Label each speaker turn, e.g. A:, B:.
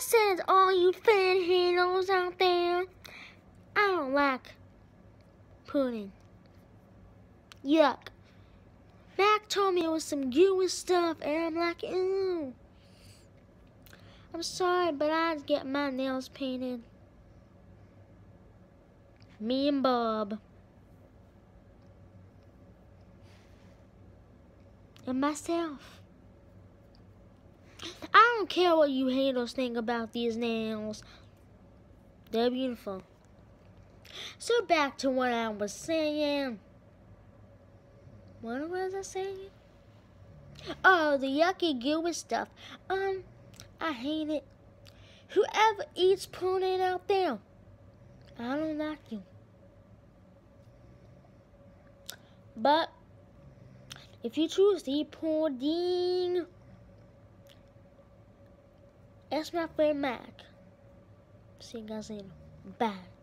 A: says all you fan handles out there, I don't like pudding. Yuck. Mac told me it was some gooey stuff, and I'm like, ew. I'm sorry, but I'd get my nails painted. Me and Bob. And myself don't care what you haters think about these nails. They're beautiful. So back to what I was saying. What was I saying? Oh, the yucky gooey stuff. Um, I hate it. Whoever eats pruning out there, I don't like you. But if you choose to eat pudding, that's my friend Mac. See you guys in. Bye.